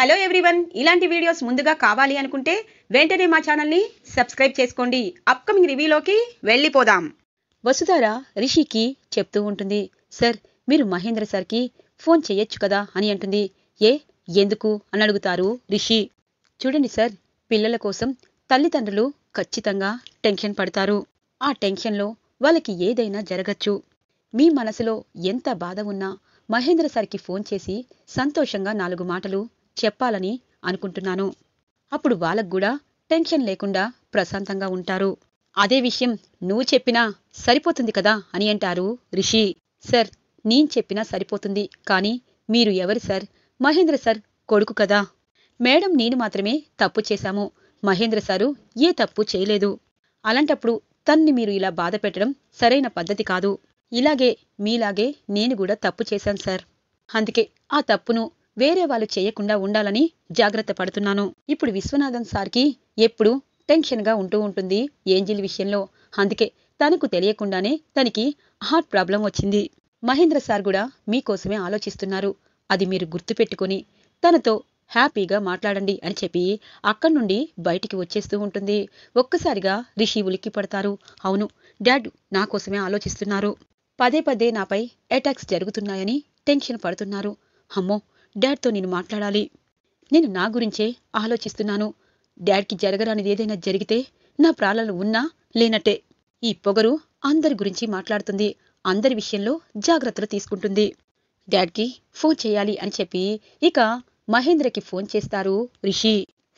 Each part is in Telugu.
హలో ఎవ్రీవన్ ఇలాంటి వీడియోస్ ముందుగా కావాలి అనుకుంటే వెంటనే మా ఛానల్ని సబ్స్క్రైబ్ చేసుకోండి అప్కమింగ్ రివ్యూలోకి వెళ్ళిపోదాం వసుధార రిషికి చెప్తూ ఉంటుంది సార్ మీరు మహేంద్ర సార్కి ఫోన్ చేయొచ్చు కదా అని అంటుంది ఏ ఎందుకు అని అడుగుతారు రిషి చూడండి సార్ పిల్లల కోసం తల్లిదండ్రులు ఖచ్చితంగా టెన్షన్ పడతారు ఆ టెన్షన్లో వాళ్ళకి ఏదైనా జరగచ్చు మీ మనసులో ఎంత బాధ ఉన్నా మహేంద్ర సార్కి ఫోన్ చేసి సంతోషంగా నాలుగు మాటలు చెప్పాలని అనుకుంటున్నాను అప్పుడు వాళ్ళకు కూడా టెన్షన్ లేకుండా ప్రశాంతంగా ఉంటారు అదే విషయం నువ్వు చెప్పినా సరిపోతుంది కదా అని అంటారు రిషి సార్ నేను చెప్పినా సరిపోతుంది కానీ మీరు ఎవరు సార్ మహేంద్ర సార్ కొడుకు కదా మేడం నేను మాత్రమే తప్పు చేశాము మహేంద్ర సారు ఏ తప్పు చేయలేదు అలాంటప్పుడు తన్ని మీరు ఇలా బాధ పెట్టడం సరైన పద్ధతి కాదు ఇలాగే మీలాగే నేను కూడా తప్పు చేశాను సార్ అందుకే ఆ తప్పును వేరే వాళ్ళు చేయకుండా ఉండాలని జాగ్రత్త పడుతున్నాను ఇప్పుడు విశ్వనాథన్ సార్కి ఎప్పుడు టెన్షన్గా ఉంటూ ఉంటుంది ఏంజిల్ విషయంలో అందుకే తనకు తెలియకుండానే తనకి హార్ట్ ప్రాబ్లం వచ్చింది మహేంద్ర సార్ కూడా మీకోసమే ఆలోచిస్తున్నారు అది మీరు గుర్తుపెట్టుకుని తనతో హ్యాపీగా మాట్లాడండి అని చెప్పి అక్కడి నుండి బయటికి వచ్చేస్తూ ఉంటుంది ఒక్కసారిగా రిషి ఉలిక్కి పడతారు అవును డాడ్ నా కోసమే ఆలోచిస్తున్నారు పదే పదే నాపై అటాక్స్ జరుగుతున్నాయని టెన్షన్ పడుతున్నారు అమ్మో డాడ్తో నేను మాట్లాడాలి నేను నా గురించే ఆలోచిస్తున్నాను డాడ్కి జరగరానిది ఏదైనా జరిగితే నా ప్రాణాలు ఉన్నా లేనట్టే ఈ పొగరు అందరి గురించి మాట్లాడుతుంది అందరి విషయంలో జాగ్రత్తలు తీసుకుంటుంది డాడ్కి ఫోన్ చేయాలి అని చెప్పి ఇక మహేంద్రకి ఫోన్ చేస్తారు రిషి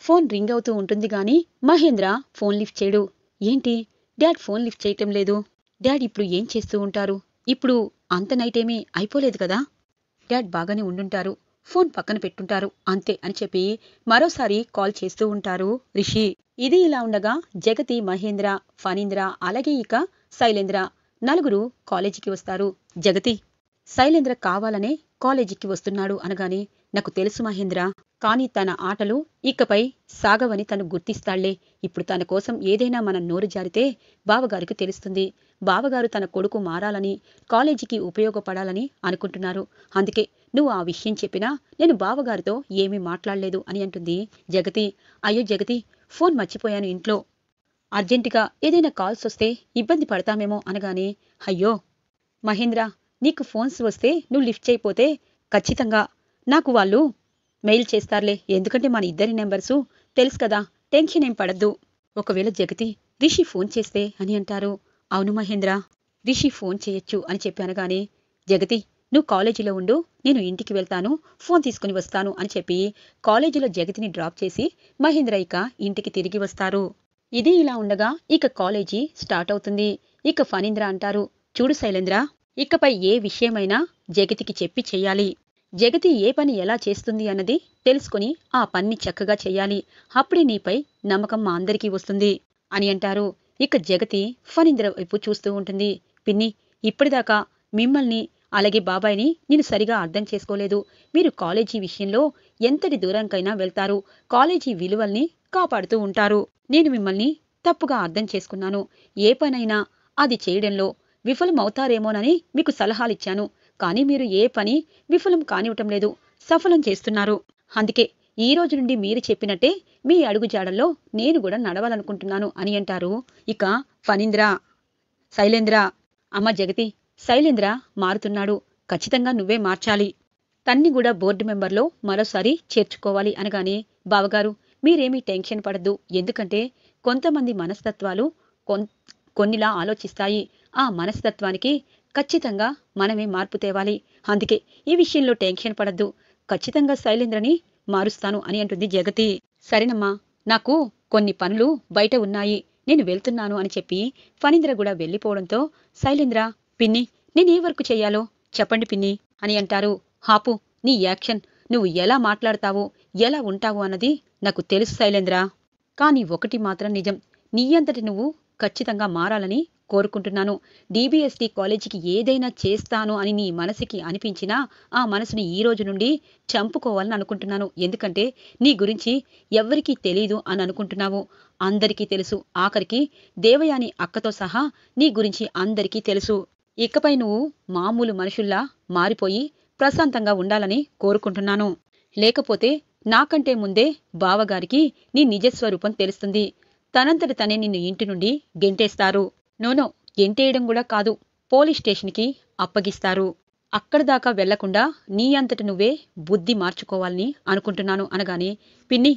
ఫోన్ రింగ్ అవుతూ ఉంటుంది గాని మహేంద్ర ఫోన్ లిఫ్ట్ చేయడు ఏంటి డాడ్ ఫోన్ లిఫ్ట్ చేయటం లేదు డాడ్ ఇప్పుడు ఏం చేస్తూ ఉంటారు ఇప్పుడు అంత నైట్ ఏమీ అయిపోలేదు కదా డాడ్ బాగానే ఉండుంటారు ఫోన్ పక్కన పెట్టుంటారు అంతే అని చెప్పి మరోసారి కాల్ చేస్తూ ఉంటారు రిషి ఇది ఇలా ఉండగా జగతి మహేంద్ర ఫణీంద్ర అలాగే ఇక శైలేంద్ర నలుగురు కాలేజీకి వస్తారు జగతి శైలేంద్ర కావాలనే కాలేజీకి వస్తున్నాడు అనగాని నాకు తెలుసు మహేంద్ర కానీ తన ఆటలు ఇకపై సాగవని తను గుర్తిస్తాళ్లే ఇప్పుడు తన కోసం ఏదైనా మనం నోరు జారితే బావగారికి తెలుస్తుంది బావగారు తన కొడుకు మారాలని కాలేజీకి ఉపయోగపడాలని అనుకుంటున్నారు అందుకే నువ్వు ఆ విషయం చెప్పినా నేను బావగారితో ఏమీ మాట్లాడలేదు అని అంటుంది జగతి అయ్యో జగతి ఫోన్ మర్చిపోయాను ఇంట్లో అర్జెంటుగా ఏదైనా కాల్స్ వస్తే ఇబ్బంది పడతామేమో అనగానే అయ్యో మహేంద్ర నీకు ఫోన్స్ వస్తే నువ్వు లిఫ్ట్ చేయపోతే ఖచ్చితంగా నాకు వాళ్ళు మెయిల్ చేస్తారులే ఎందుకంటే మన ఇద్దరి నెంబర్సు తెలుసు కదా టెన్షన్ ఏం పడద్దు ఒకవేళ జగతి రిషి ఫోన్ చేస్తే అని అంటారు అవును మహేంద్ర రిషి ఫోన్ చేయొచ్చు అని చెప్పాను జగతి నువ్వు కాలేజీలో ఉండు నేను ఇంటికి వెళ్తాను ఫోన్ తీసుకుని వస్తాను అని చెప్పి కాలేజీలో జగతిని డ్రాప్ చేసి మహేంద్ర ఇక ఇంటికి తిరిగి వస్తారు ఇది ఇలా ఉండగా ఇక కాలేజీ స్టార్ట్ అవుతుంది ఇక ఫణీంద్ర అంటారు చూడు శైలేంద్ర ఇకపై ఏ విషయమైనా జగతికి చెప్పి చెయ్యాలి జగతి ఏ పని ఎలా చేస్తుంది అన్నది తెలుసుకుని ఆ పని చక్కగా చెయ్యాలి అప్పుడే నీపై నమ్మకం మా అందరికీ వస్తుంది అని అంటారు ఇక జగతి ఫణీంద్ర వైపు చూస్తూ ఉంటుంది పిన్ని ఇప్పటిదాకా మిమ్మల్ని అలాగే బాబాయ్ని నేను సరిగా అర్థం చేసుకోలేదు మీరు కాలేజీ విషయంలో ఎంతటి దూరంకైనా వెళ్తారు కాలేజీ విలువల్ని కాపాడుతూ ఉంటారు నేను మిమ్మల్ని తప్పుగా అర్థం చేసుకున్నాను ఏ పనైనా అది చేయడంలో విఫలమవుతారేమోనని మీకు సలహాలిచ్చాను కానీ మీరు ఏ పని విఫలం కానివ్వటం లేదు సఫలం చేస్తున్నారు అందుకే ఈ రోజు నుండి మీరు చెప్పినట్టే మీ అడుగుజాడల్లో నేను కూడా నడవాలనుకుంటున్నాను అని అంటారు ఇక ఫణీంద్ర శైలేంద్ర అమ్మ జగతి శైలేంద్ర మారుతున్నాడు ఖచ్చితంగా నువ్వే మార్చాలి తన్ని కూడా బోర్డు మెంబర్లో మరోసారి చేర్చుకోవాలి అనగానే బావగారు మీరేమీ టెన్షన్ పడద్దు ఎందుకంటే కొంతమంది మనస్తత్వాలు కొన్నిలా ఆలోచిస్తాయి ఆ మనస్తత్వానికి ఖచ్చితంగా మనమే మార్పు తేవాలి అందుకే ఈ విషయంలో టెన్షన్ పడద్దు ఖచ్చితంగా శైలేంద్రని మారుస్తాను అని అంటుంది జగతి సరేనమ్మా నాకు కొన్ని పనులు బయట ఉన్నాయి నేను వెళ్తున్నాను అని చెప్పి ఫణీంద్ర కూడా వెళ్ళిపోవడంతో శైలేంద్ర పిన్ని నేనే వర్క్ చేయాలో చెప్పండి పిన్ని అని అంటారు హాపు నీ యాక్షన్ నువ్వు ఎలా మాట్లాడతావో ఎలా ఉంటావో అన్నది నాకు తెలుసు శైలేంద్ర కానీ ఒకటి మాత్రం నిజం నీ అంతటి నువ్వు ఖచ్చితంగా మారాలని కోరుకుంటున్నాను డీబీఎస్టీ కాలేజీకి ఏదైనా చేస్తాను అని నీ మనసుకి అనిపించినా ఆ మనసుని ఈ రోజు నుండి చంపుకోవాలని అనుకుంటున్నాను ఎందుకంటే నీ గురించి ఎవ్వరికీ తెలీదు అని అనుకుంటున్నావు అందరికీ తెలుసు ఆఖరికి దేవయాని అక్కతో సహా నీ గురించి అందరికీ తెలుసు ఇకపై నువ్వు మామూలు మనుషుల్లా మారిపోయి ప్రశాంతంగా ఉండాలని కోరుకుంటున్నాను లేకపోతే నాకంటే ముందే బావగారికి నీ నిజస్వరూపం తెలుస్తుంది తనంతట తనే నిన్ను ఇంటి నుండి గెంటేస్తారు నోనో గెంటేయడం కూడా కాదు పోలీస్ స్టేషన్కి అప్పగిస్తారు అక్కడ దాకా వెళ్లకుండా నీ అంతట నువ్వే బుద్ధి మార్చుకోవాలని అనుకుంటున్నాను అనగానే పిన్ని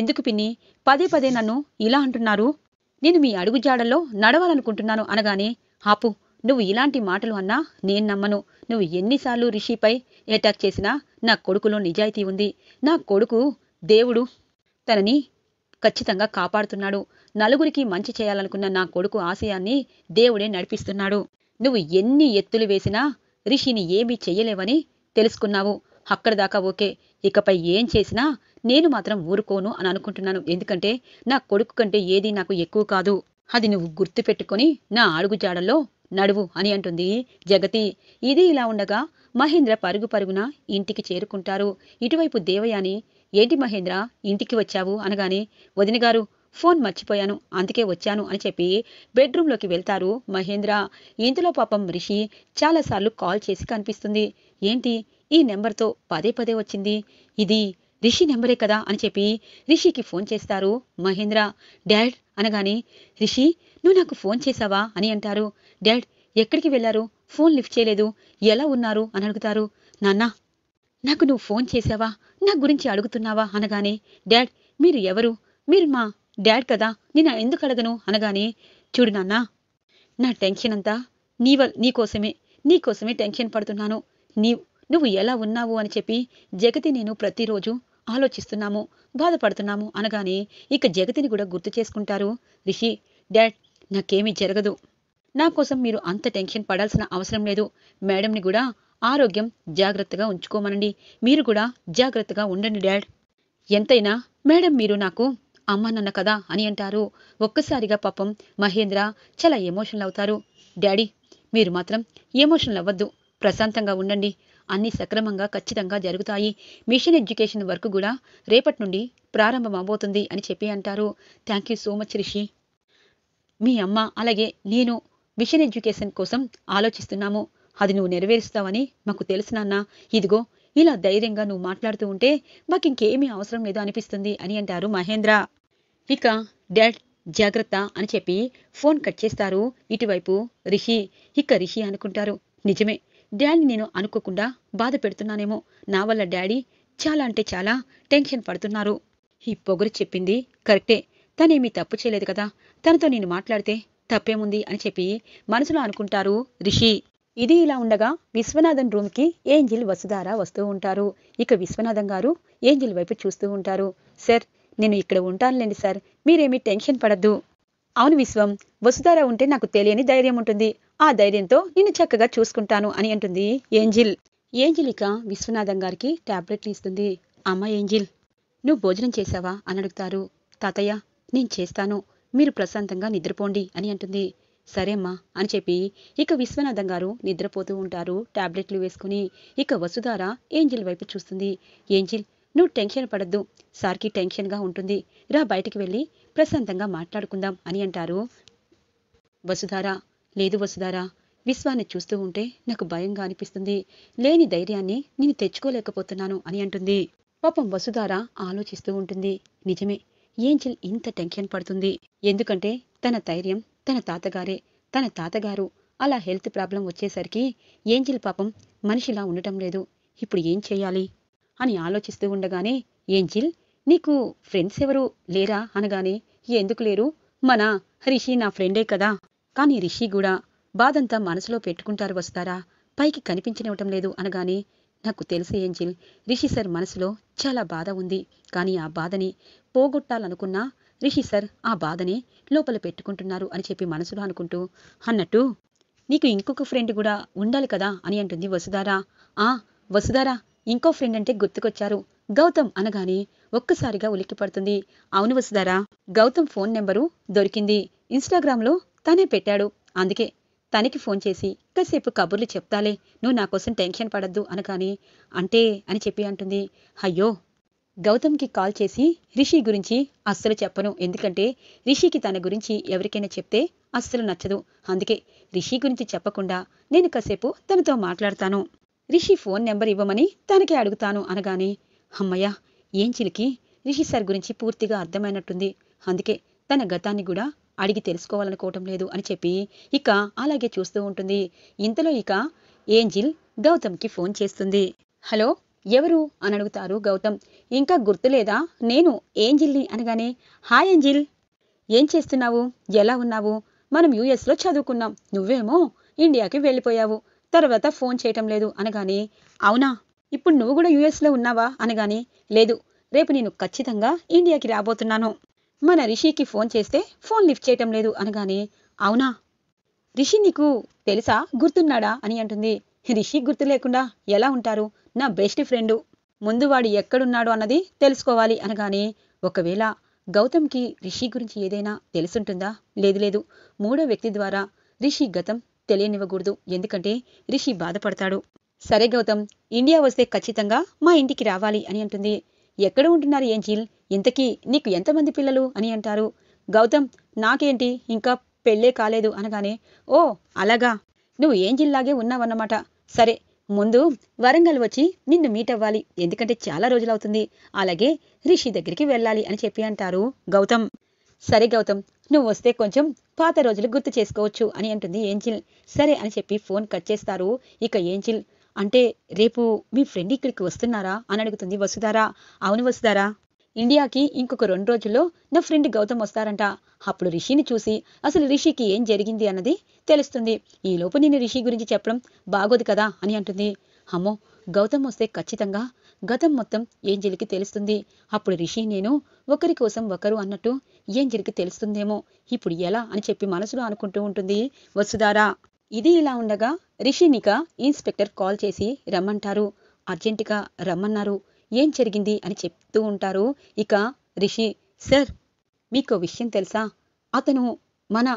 ఎందుకు పిన్ని పదే పదే నన్ను ఇలా అంటున్నారు నేను మీ అడుగుజాడల్లో నడవాలనుకుంటున్నాను అనగానే ఆపు నువ్వు ఇలాంటి మాటలు అన్నా నేను నమ్మను నువ్వు ఎన్నిసార్లు రిషిపై అటాక్ చేసినా నా కొడుకులో నిజాయితీ ఉంది నా కొడుకు దేవుడు తనని ఖచ్చితంగా కాపాడుతున్నాడు నలుగురికి మంచి చేయాలనుకున్న నా కొడుకు ఆశయాన్ని దేవుడే నడిపిస్తున్నాడు నువ్వు ఎన్ని ఎత్తులు వేసినా రిషిని ఏమీ చెయ్యలేవని తెలుసుకున్నావు అక్కడ దాకా ఓకే ఇకపై ఏం చేసినా నేను మాత్రం ఊరుకోను అని అనుకుంటున్నాను ఎందుకంటే నా కొడుకు కంటే ఏది నాకు ఎక్కువ కాదు అది నువ్వు గుర్తుపెట్టుకొని నా అడుగుజాడల్లో నడువు అని అంటుంది జగతి ఇది ఇలా ఉండగా మహేంద్ర పరుగు పరుగున ఇంటికి చేరుకుంటారు ఇటువైపు దేవయాని ఏంటి మహేంద్ర ఇంటికి వచ్చావు అనగానే వదిన గారు ఫోన్ మర్చిపోయాను అందుకే వచ్చాను అని చెప్పి బెడ్రూమ్లోకి వెళ్తారు మహేంద్ర ఇంతలో పాపం రిషి చాలాసార్లు కాల్ చేసి కనిపిస్తుంది ఏంటి ఈ నెంబర్తో పదే పదే వచ్చింది ఇది రిషి నెంబరే కదా అని చెప్పి రిషికి ఫోన్ చేస్తారు మహేంద్ర డాడ్ అనగాని రిషి నువ్వు నాకు ఫోన్ చేశావా అని అంటారు డాడ్ ఎక్కడికి వెళ్లారు ఫోన్ లిఫ్ట్ చేయలేదు ఎలా ఉన్నారు అని అడుగుతారు నాన్న నాకు నువ్వు ఫోన్ చేశావా నా గురించి అడుగుతున్నావా అనగానే డాడ్ మీరు ఎవరు మీరు మా డాడ్ కదా నేను ఎందుకు అడగను అనగానే చూడు నాన్న నా టెన్షన్ అంతా నీ కోసమే నీకోసమే నీకోసమే టెన్షన్ పడుతున్నాను నీ నువ్వు ఎలా ఉన్నావు అని చెప్పి జగతి నేను ప్రతిరోజు ఆలోచిస్తున్నాము బాధపడుతున్నాము అనగానే ఇక జగతిని కూడా గుర్తు చేసుకుంటారు రిషి డాడ్ నాకేమీ జరగదు నా కోసం మీరు అంత టెన్షన్ పడాల్సిన అవసరం లేదు మేడంని కూడా ఆరోగ్యం జాగ్రత్తగా ఉంచుకోమనండి మీరు కూడా జాగ్రత్తగా ఉండండి డాడ్ ఎంతైనా మేడం మీరు నాకు అమ్మ నన్న కదా అని అంటారు ఒక్కసారిగా పాపం మహేంద్ర చాలా ఎమోషనల్ అవుతారు డాడీ మీరు మాత్రం ఎమోషనల్ అవ్వద్దు ప్రశాంతంగా ఉండండి అన్ని సక్రమంగా ఖచ్చితంగా జరుగుతాయి మిషన్ ఎడ్యుకేషన్ వర్క్ కూడా రేపటి నుండి ప్రారంభమవబోతుంది అని చెప్పి అంటారు thank you so much Rishi మీ అమ్మ అలాగే నేను మిషన్ ఎడ్యుకేషన్ కోసం ఆలోచిస్తున్నాము అది నువ్వు నెరవేరుస్తావని మాకు తెలుసు నాన్న ఇదిగో ఇలా ధైర్యంగా నువ్వు మాట్లాడుతూ ఉంటే మాకింకేమీ అవసరం లేదు అనిపిస్తుంది అని అంటారు మహేంద్ర ఇక డాడ్ జాగ్రత్త అని చెప్పి ఫోన్ కట్ చేస్తారు ఇటువైపు రిషి ఇక రిషి అనుకుంటారు నిజమే డాడీ నేను అనుకోకుండా బాధ పెడుతున్నానేమో నా వల్ల డాడీ చాలా అంటే చాలా టెన్షన్ పడుతున్నారు ఈ పొగరు చెప్పింది కరెక్టే తనేమీ తప్పు చేయలేదు కదా తనతో నేను మాట్లాడితే తప్పేముంది అని చెప్పి మనసులో అనుకుంటారు రిషి ఇది ఇలా ఉండగా విశ్వనాథన్ రూమ్కి ఏంజిల్ వసుధార వస్తూ ఉంటారు ఇక విశ్వనాథం గారు ఏంజిల్ వైపు చూస్తూ ఉంటారు సార్ నేను ఇక్కడ ఉంటానులేండి సార్ మీరేమీ టెన్షన్ పడద్దు అవును విశ్వం వసుధార ఉంటే నాకు తెలియని ధైర్యం ఉంటుంది ఆ ధైర్యంతో నిన్ను చక్కగా చూసుకుంటాను అని అంటుంది ఏంజిల్ ఏంజిల్ ఇక విశ్వనాథం గారికి ట్యాబ్లెట్లు ఇస్తుంది అమ్మ ఏంజిల్ నువ్వు భోజనం చేశావా అని అడుగుతారు తాతయ్య నేను చేస్తాను మీరు ప్రశాంతంగా నిద్రపోండి అని అంటుంది సరేమ్మా అని చెప్పి ఇక విశ్వనాథం గారు నిద్రపోతూ ఉంటారు టాబ్లెట్లు వేసుకుని ఇక వసుధార ఏంజిల్ వైపు చూస్తుంది ఏంజిల్ నువ్వు టెన్షన్ పడద్దు సార్కి టెన్షన్గా ఉంటుంది రా బయటికి వెళ్ళి ప్రశాంతంగా మాట్లాడుకుందాం అని అంటారు వసుధార లేదు వసుధార విశ్వాన్ని చూస్తూ ఉంటే నాకు భయంగా అనిపిస్తుంది లేని ధైర్యాన్ని నేను తెచ్చుకోలేకపోతున్నాను అని అంటుంది పాపం వసుధార ఆలోచిస్తూ ఉంటుంది నిజమే ఏంజిల్ ఇంత టెన్షన్ పడుతుంది ఎందుకంటే తన ధైర్యం తన తాతగారే తన తాతగారు అలా హెల్త్ ప్రాబ్లం వచ్చేసరికి ఏంజిల్ పాపం మనిషిలా ఉండటం లేదు ఇప్పుడు ఏం చేయాలి అని ఆలోచిస్తూ ఉండగానే ఏంజిల్ నీకు ఫ్రెండ్స్ ఎవరు లేరా అనగానే ఎందుకు లేరు మన రిషి నా ఫ్రెండే కదా కానీ రిషి కూడా బాధంతా మనసులో పెట్టుకుంటారు వస్తారా పైకి కనిపించనివ్వటం లేదు అనగానే నాకు తెలుసు ఏంజిల్ రిషి సార్ మనసులో చాలా బాధ ఉంది కానీ ఆ బాధని పోగొట్టాలనుకున్నా రిషి సార్ ఆ బాధని లోపల పెట్టుకుంటున్నారు అని చెప్పి మనసులో అనుకుంటూ అన్నట్టు నీకు ఇంకొక ఫ్రెండ్ కూడా ఉండాలి కదా అని అంటుంది వసుధారా ఆ వసుధారా ఇంకో ఫ్రెండ్ అంటే గుర్తుకొచ్చారు గౌతమ్ అనగానే ఒక్కసారిగా ఉలిక్కి పడుతుంది అవును వసుధారా గౌతమ్ ఫోన్ నెంబరు దొరికింది ఇన్స్టాగ్రామ్లో తనే పెట్టాడు అందుకే తనకి ఫోన్ చేసి కాసేపు కబుర్లు చెప్తాలే నువ్వు నా కోసం టెన్షన్ పడద్దు అనగాని అంటే అని చెప్పి అంటుంది అయ్యో గౌతమ్కి కాల్ చేసి రిషి గురించి అస్సలు చెప్పను ఎందుకంటే రిషికి తన గురించి ఎవరికైనా చెప్తే అస్సలు నచ్చదు అందుకే రిషి గురించి చెప్పకుండా నేను కాసేపు తనతో మాట్లాడతాను రిషి ఫోన్ నెంబర్ ఇవ్వమని తనకే అడుగుతాను అనగాని అమ్మయ్య ఏం చిలికి రిషి సార్ గురించి పూర్తిగా అర్థమైనట్టుంది అందుకే తన గతాన్ని కూడా అడిగి తెలుసుకోవాలనుకోవటం లేదు అని చెప్పి ఇక అలాగే చూస్తూ ఉంటుంది ఇంతలో ఇక ఏంజిల్ గౌతమ్కి ఫోన్ చేస్తుంది హలో ఎవరు అని అడుగుతారు గౌతమ్ ఇంకా గుర్తులేదా నేను ఏంజిల్ని అనగానే హాయ్ ఏంజిల్ ఏం చేస్తున్నావు ఎలా ఉన్నావు మనం యూఎస్లో చదువుకున్నాం నువ్వేమో ఇండియాకి వెళ్ళిపోయావు తర్వాత ఫోన్ చేయటం లేదు అనగానే అవునా ఇప్పుడు నువ్వు కూడా యూఎస్లో ఉన్నావా అనగానే లేదు రేపు నేను ఖచ్చితంగా ఇండియాకి రాబోతున్నాను మన రిషికి ఫోన్ చేస్తే ఫోన్ లిఫ్ట్ చేయటం లేదు అనగానే అవునా రిషి నీకు తెలుసా గుర్తున్నాడా అని అంటుంది రిషి గుర్తు లేకుండా ఎలా ఉంటారు నా బెస్ట్ ఫ్రెండు ముందు వాడు ఎక్కడున్నాడు అన్నది తెలుసుకోవాలి అనగానే ఒకవేళ గౌతమ్కి రిషి గురించి ఏదైనా తెలుసుంటుందా లేదు లేదు మూడో వ్యక్తి ద్వారా రిషి గతం తెలియనివ్వకూడదు ఎందుకంటే రిషి బాధపడతాడు సరే గౌతమ్ ఇండియా వస్తే ఖచ్చితంగా మా ఇంటికి రావాలి అని అంటుంది ఎక్కడ ఉంటున్నారు ఏంజిల్ ఇంతకీ నీకు ఎంతమంది పిల్లలు అని అంటారు గౌతమ్ నాకేంటి ఇంకా పెళ్ళే కాలేదు అనగానే ఓ అలాగా నువ్వు ఏంజిల్లాగే ఉన్నావన్నమాట సరే ముందు వరంగల్ వచ్చి నిన్ను మీట్ అవ్వాలి ఎందుకంటే చాలా రోజులవుతుంది అలాగే రిషి దగ్గరికి వెళ్ళాలి అని చెప్పి అంటారు గౌతమ్ సరే గౌతమ్ నువ్వు వస్తే కొంచెం పాత రోజులు గుర్తు చేసుకోవచ్చు అని అంటుంది ఏంజిల్ సరే అని చెప్పి ఫోన్ కట్ చేస్తారు ఇక ఏంజిల్ అంటే రేపు మీ ఫ్రెండ్ ఇక్కడికి వస్తున్నారా అని అడుగుతుంది వసుధారా అవును వసుధారా ఇండియాకి ఇంకొక రెండు రోజుల్లో నా ఫ్రెండ్ గౌతమ్ వస్తారంట అప్పుడు రిషిని చూసి అసలు రిషికి ఏం జరిగింది అన్నది తెలుస్తుంది ఈలోపు నేను రిషి గురించి చెప్పడం బాగోదు కదా అని అంటుంది అమ్మో గౌతమ్ వస్తే ఖచ్చితంగా గతం మొత్తం ఏం జరిగి తెలుస్తుంది అప్పుడు రిషి నేను ఒకరి కోసం ఒకరు అన్నట్టు ఏం జరిగి తెలుస్తుందేమో ఇప్పుడు ఎలా అని చెప్పి మనసులో అనుకుంటూ ఉంటుంది వసుధారా ఇది ఇలా ఉండగా రిషినిక ఇన్స్పెక్టర్ కాల్ చేసి రమ్మంటారు అర్జెంటుగా రమ్మన్నారు ఏం జరిగింది అని చెప్తూ ఉంటారు ఇక రిషి సార్ మీకు విషయం తెలుసా అతను మన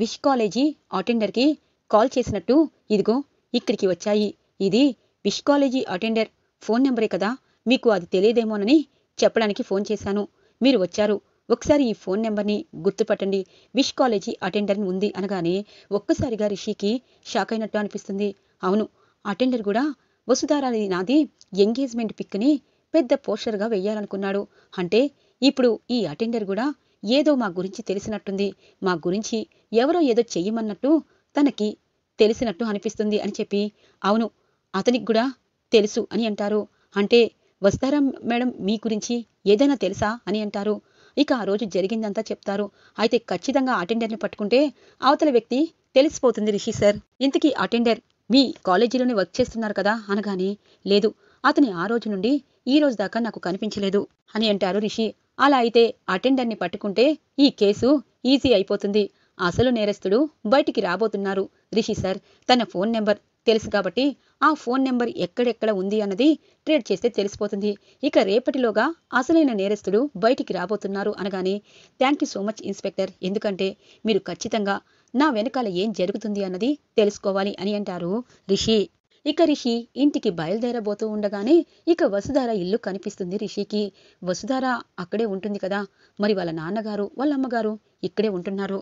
విష్ కాలేజీ అటెండర్కి కాల్ చేసినట్టు ఇదిగో ఇక్కడికి వచ్చాయి ఇది విష్ కాలేజీ అటెండర్ ఫోన్ నెంబరే కదా మీకు అది తెలియదేమోనని చెప్పడానికి ఫోన్ చేశాను మీరు వచ్చారు ఒకసారి ఈ ఫోన్ నెంబర్ని గుర్తుపట్టండి విష్ కాలేజీ అటెండర్ ఉంది అనగానే ఒక్కసారిగా రిషికి షాక్ అయినట్టు అనిపిస్తుంది అవును అటెండర్ కూడా వసుధారాది నాది ఎంగేజ్మెంట్ పిక్ని పెద్ద పోస్టర్గా వెయ్యాలనుకున్నాడు అంటే ఇప్పుడు ఈ అటెండర్ కూడా ఏదో మా గురించి తెలిసినట్టుంది మా గురించి ఎవరో ఏదో చెయ్యమన్నట్టు తనకి తెలిసినట్టు అనిపిస్తుంది అని చెప్పి అవును అతనికి కూడా తెలుసు అని అంటారు అంటే వస్తారా మేడం మీ గురించి ఏదైనా తెలుసా అని అంటారు ఇక ఆ రోజు జరిగిందంతా చెప్తారు అయితే ఖచ్చితంగా అటెండర్ని పట్టుకుంటే అవతల వ్యక్తి తెలిసిపోతుంది రిషి సార్ ఇంతకీ అటెండర్ మీ కాలేజీలోనే వర్క్ చేస్తున్నారు కదా అనగానే లేదు అతని ఆ రోజు నుండి ఈ రోజు దాకా నాకు కనిపించలేదు అని అంటారు రిషి అలా అయితే అటెండర్ని పట్టుకుంటే ఈ కేసు ఈజీ అయిపోతుంది అసలు నేరస్తుడు బయటికి రాబోతున్నారు రిషి సార్ తన ఫోన్ నెంబర్ తెలుసు కాబట్టి ఆ ఫోన్ నెంబర్ ఎక్కడెక్కడ ఉంది అన్నది ట్రేడ్ చేస్తే తెలిసిపోతుంది ఇక రేపటిలోగా అసలైన నేరస్తులు బయటికి రాబోతున్నారు అనగానే thank you so much inspector ఎందుకంటే మీరు ఖచ్చితంగా నా వెనకాల ఏం జరుగుతుంది అన్నది తెలుసుకోవాలి అని అంటారు రిషి ఇక రిషి ఇంటికి బయలుదేరబోతూ ఉండగానే ఇక వసుధార ఇల్లు కనిపిస్తుంది రిషికి వసుధార అక్కడే ఉంటుంది కదా మరి వాళ్ళ నాన్నగారు వాళ్ళ అమ్మగారు ఇక్కడే ఉంటున్నారు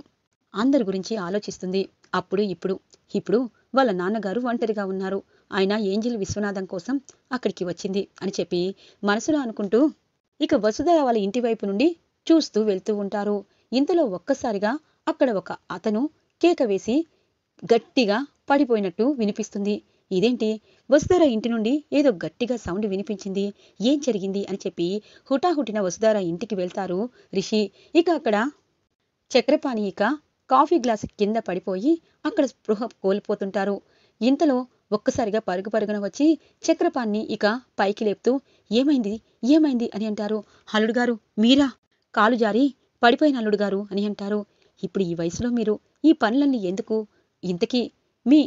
అందరి గురించి ఆలోచిస్తుంది అప్పుడు ఇప్పుడు ఇప్పుడు వాళ్ళ నాన్నగారు ఒంటరిగా ఉన్నారు ఆయన ఏంజిల్ విశ్వనాథం కోసం అక్కడికి వచ్చింది అని చెప్పి మనసులో అనుకుంటూ ఇక వసుధ వాళ్ళ ఇంటి వైపు నుండి చూస్తూ వెళ్తూ ఉంటారు ఇంతలో ఒక్కసారిగా అక్కడ ఒక అతను కేక వేసి గట్టిగా పడిపోయినట్టు వినిపిస్తుంది ఇదేంటి వసుధార ఇంటి నుండి ఏదో గట్టిగా సౌండ్ వినిపించింది ఏం జరిగింది అని చెప్పి హుటాహుటిన వసుధార ఇంటికి వెళ్తారు రిషి ఇక అక్కడ చక్రపాణి ఇక కాఫీ గ్లాస్ కింద పడిపోయి అక్కడ స్పృహ కోల్పోతుంటారు ఇంతలో ఒక్కసారిగా పరుగు పరుగున వచ్చి చక్రపాన్ని ఇక పైకి లేపుతూ ఏమైంది ఏమైంది అని అంటారు అల్లుడు గారు మీరా కాలు జారి పడిపోయిన అల్లుడు గారు అని అంటారు ఇప్పుడు ఈ వయసులో మీరు ఈ పనులన్నీ ఎందుకు ఇంతకీ మీ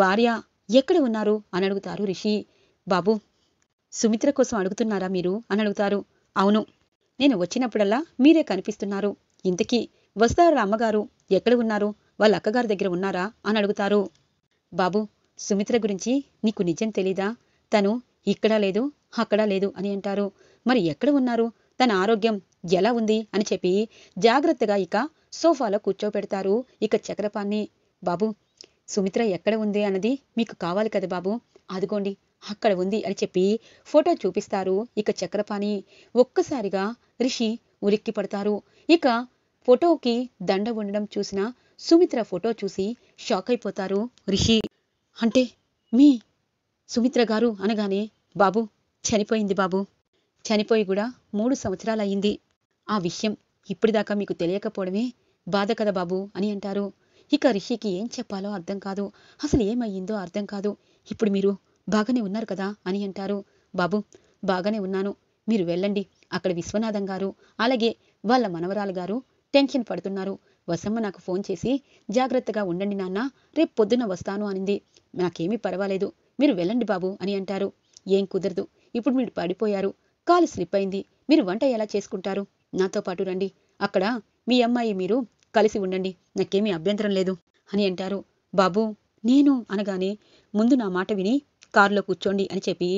భార్య ఎక్కడ ఉన్నారు అని అడుగుతారు రిషి బాబు సుమిత్ర కోసం అడుగుతున్నారా మీరు అని అడుగుతారు అవును నేను వచ్చినప్పుడల్లా మీరే కనిపిస్తున్నారు ఇంతకీ వస్తారు అమ్మగారు ఎక్కడ ఉన్నారు వాళ్ళ అక్కగారి దగ్గర ఉన్నారా అని అడుగుతారు బాబు సుమిత్ర గురించి నీకు నిజం తెలీదా తను ఇక్కడా లేదు అక్కడా లేదు అని అంటారు మరి ఎక్కడ ఉన్నారు తన ఆరోగ్యం ఎలా ఉంది అని చెప్పి జాగ్రత్తగా ఇక సోఫాలో కూర్చోబెడతారు ఇక చక్రపాన్ని బాబు సుమిత్ర ఎక్కడ ఉంది అన్నది మీకు కావాలి కదా బాబు అదిగోండి అక్కడ ఉంది అని చెప్పి ఫోటో చూపిస్తారు ఇక చక్రపాణి ఒక్కసారిగా రిషి ఉలిక్కి పడతారు ఇక ఫోటోకి దండ ఉండడం చూసిన సుమిత్ర ఫోటో చూసి షాక్ అయిపోతారు రిషి అంటే మీ సుమిత్ర గారు అనగానే బాబు చనిపోయింది బాబు చనిపోయి కూడా మూడు సంవత్సరాలయ్యింది ఆ విషయం ఇప్పటిదాకా మీకు తెలియకపోవడమే బాధ కదా బాబు అని అంటారు ఇక రిషికి ఏం చెప్పాలో అర్థం కాదు అసలు ఏమయ్యిందో అర్థం కాదు ఇప్పుడు మీరు బాగానే ఉన్నారు కదా అని అంటారు బాబు బాగానే ఉన్నాను మీరు వెళ్ళండి అక్కడ విశ్వనాథం గారు అలాగే వాళ్ళ మనవరాలు గారు టెన్షన్ పడుతున్నారు వసమ్మ నాకు ఫోన్ చేసి జాగ్రత్తగా ఉండండి నాన్న రేపు పొద్దున వస్తాను అనింది నాకేమీ పర్వాలేదు మీరు వెళ్ళండి బాబు అని అంటారు ఏం కుదరదు ఇప్పుడు మీరు పడిపోయారు కాలు స్లిప్ అయింది మీరు వంట ఎలా చేసుకుంటారు నాతో పాటు రండి అక్కడ మీ అమ్మాయి మీరు కలిసి ఉండండి నాకేమీ అభ్యంతరం లేదు అని అంటారు బాబు నేను అనగానే ముందు నా మాట విని కారులో కూర్చోండి అని చెప్పి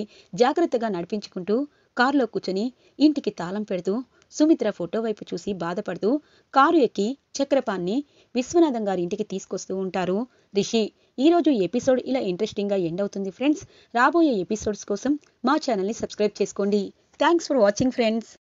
జాగ్రత్తగా నడిపించుకుంటూ కారులో కూర్చొని ఇంటికి తాళం పెడుతూ సుమిత్ర ఫోటో వైపు చూసి బాధపడుతూ కారు ఎక్కి చక్రపాన్ని విశ్వనాథం గారి ఇంటికి తీసుకొస్తూ ఉంటారు రిషి ఈరోజు ఎపిసోడ్ ఇలా ఇంట్రెస్టింగ్గా ఎండ్ అవుతుంది ఫ్రెండ్స్ రాబోయే ఎపిసోడ్స్ కోసం మా ఛానల్ని సబ్స్క్రైబ్ చేసుకోండి థ్యాంక్స్ ఫర్ వాచింగ్ ఫ్రెండ్స్